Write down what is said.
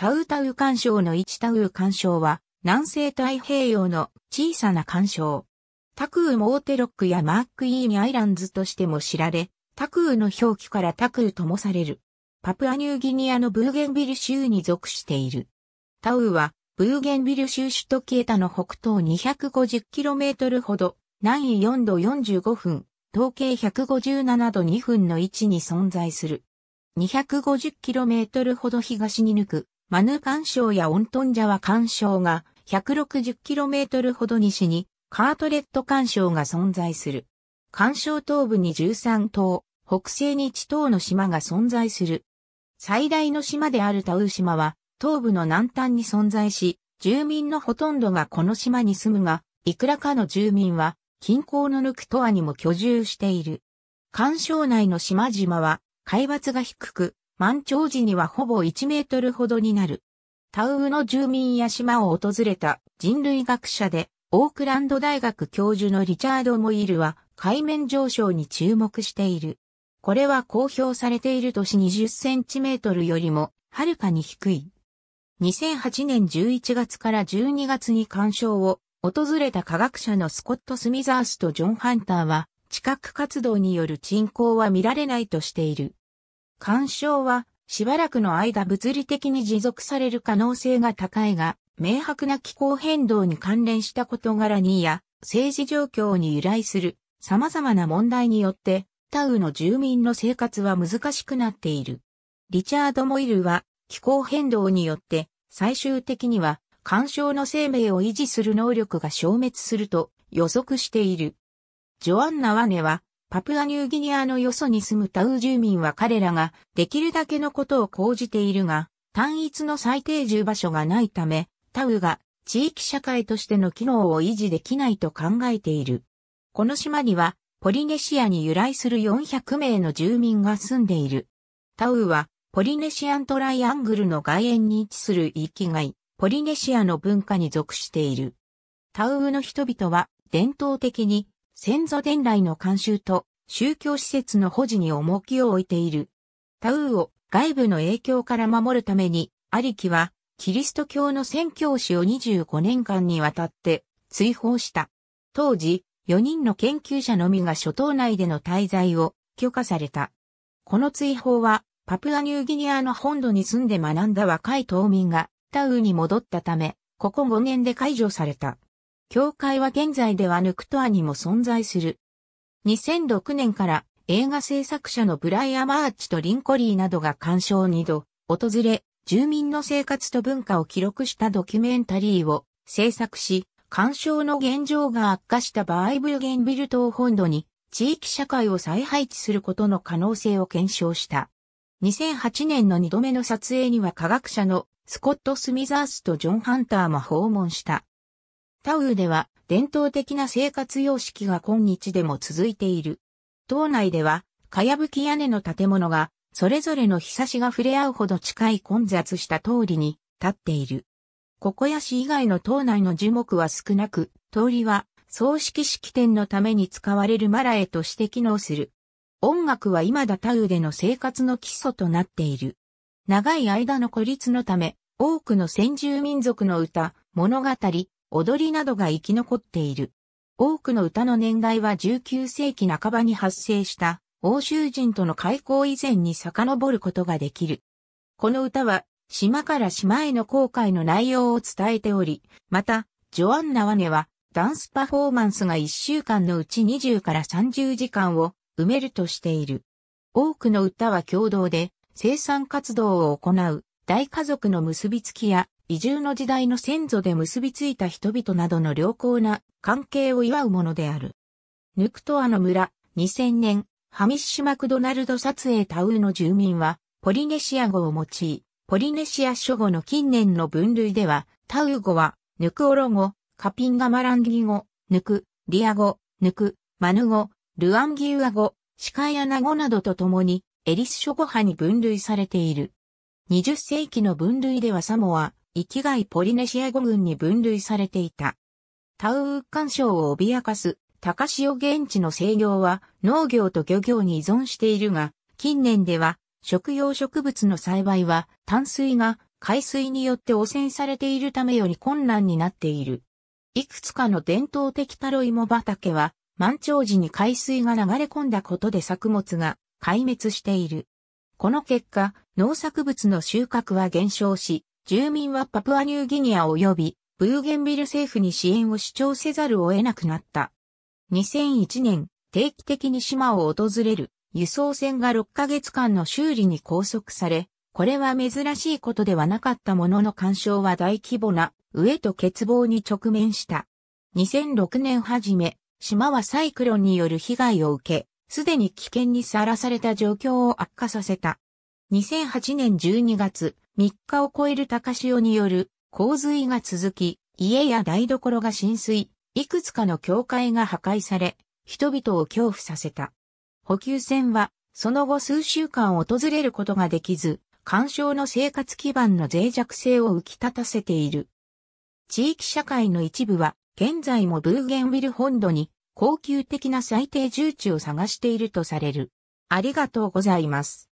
タウタウ干渉の一タウ干渉は、南西太平洋の小さな干渉。タクウモーテロックやマークイーニアイランズとしても知られ、タクウの表記からタクウともされる。パプアニューギニアのブーゲンビル州に属している。タウは、ブーゲンビル州首都キエタの北東 250km ほど、南緯4度45分、東経157度2分の位置に存在する。250km ほど東に抜くマヌカンやオントンジャワ干渉が 160km ほど西にカートレット干渉が存在する。干渉東部に13島、北西に1島の島が存在する。最大の島であるタウ島は東部の南端に存在し、住民のほとんどがこの島に住むが、いくらかの住民は近郊のヌクトアにも居住している。干渉内の島々は海抜が低く、満潮時にはほぼ1メートルほどになる。タウウの住民や島を訪れた人類学者で、オークランド大学教授のリチャード・モイルは海面上昇に注目している。これは公表されている年20センチメートルよりもはるかに低い。2008年11月から12月に干渉を訪れた科学者のスコット・スミザースとジョン・ハンターは、地殻活動による沈降は見られないとしている。干渉は、しばらくの間物理的に持続される可能性が高いが、明白な気候変動に関連した事柄にや、政治状況に由来する様々な問題によって、タウの住民の生活は難しくなっている。リチャード・モイルは、気候変動によって、最終的には、干渉の生命を維持する能力が消滅すると予測している。ジョアンナ・ワネは、パプアニューギニアのよそに住むタウ住民は彼らができるだけのことを講じているが、単一の最低住場所がないため、タウが地域社会としての機能を維持できないと考えている。この島には、ポリネシアに由来する400名の住民が住んでいる。タウは、ポリネシアントライアングルの外縁に位置する域外、ポリネシアの文化に属している。タウの人々は、伝統的に先祖伝来の慣習と宗教施設の保持に重きを置いている。タウーを外部の影響から守るために、アリキはキリスト教の宣教師を25年間にわたって追放した。当時、4人の研究者のみが諸島内での滞在を許可された。この追放は、パプアニューギニアの本土に住んで学んだ若い島民がタウーに戻ったため、ここ5年で解除された。教会は現在ではヌクトアにも存在する。2006年から映画制作者のブライア・マーチとリンコリーなどが鑑賞2度訪れ、住民の生活と文化を記録したドキュメンタリーを制作し、干渉の現状が悪化した場合ブルゲンビル島本土に地域社会を再配置することの可能性を検証した。2008年の2度目の撮影には科学者のスコット・スミザースとジョン・ハンターも訪問した。タウーでは伝統的な生活様式が今日でも続いている。島内では、かやぶき屋根の建物が、それぞれの日差しが触れ合うほど近い混雑した通りに立っている。ココヤ市以外の島内の樹木は少なく、通りは葬式式典のために使われるマラエとして機能する。音楽は今だタウでの生活の基礎となっている。長い間の孤立のため、多くの先住民族の歌、物語、踊りなどが生き残っている。多くの歌の年代は19世紀半ばに発生した欧州人との開港以前に遡ることができる。この歌は島から島への航海の内容を伝えており、また、ジョアンナ・ワネはダンスパフォーマンスが1週間のうち20から30時間を埋めるとしている。多くの歌は共同で生産活動を行う大家族の結びつきや移住の時代の先祖で結びついた人々などの良好な関係を祝うものである。ヌクトアの村、2000年、ハミッシュ・マクドナルド撮影タウの住民は、ポリネシア語を用い、ポリネシア諸語の近年の分類では、タウ語は、ヌクオロ語、カピンガマランギ語、ヌク、リア語、ヌク、マヌ語、ルアンギウア語、シカヤナ語などとともに、エリス諸語派に分類されている。20世紀の分類ではサモア、域外ポリネシア語群に分類されていた。タウウーン渉を脅かす高潮現地の制御は農業と漁業に依存しているが、近年では食用植物の栽培は淡水が海水によって汚染されているためより困難になっている。いくつかの伝統的タロイモ畑は満潮時に海水が流れ込んだことで作物が壊滅している。この結果、農作物の収穫は減少し、住民はパプアニューギニア及びブーゲンビル政府に支援を主張せざるを得なくなった。2001年、定期的に島を訪れる輸送船が6ヶ月間の修理に拘束され、これは珍しいことではなかったものの干渉は大規模な上と欠乏に直面した。2006年初め、島はサイクロンによる被害を受け、すでに危険にさらされた状況を悪化させた。2008年12月、3日を超える高潮による洪水が続き、家や台所が浸水、いくつかの教会が破壊され、人々を恐怖させた。補給船は、その後数週間訪れることができず、干渉の生活基盤の脆弱性を浮き立たせている。地域社会の一部は、現在もブーゲンウィル本土に、高級的な最低重地を探しているとされる。ありがとうございます。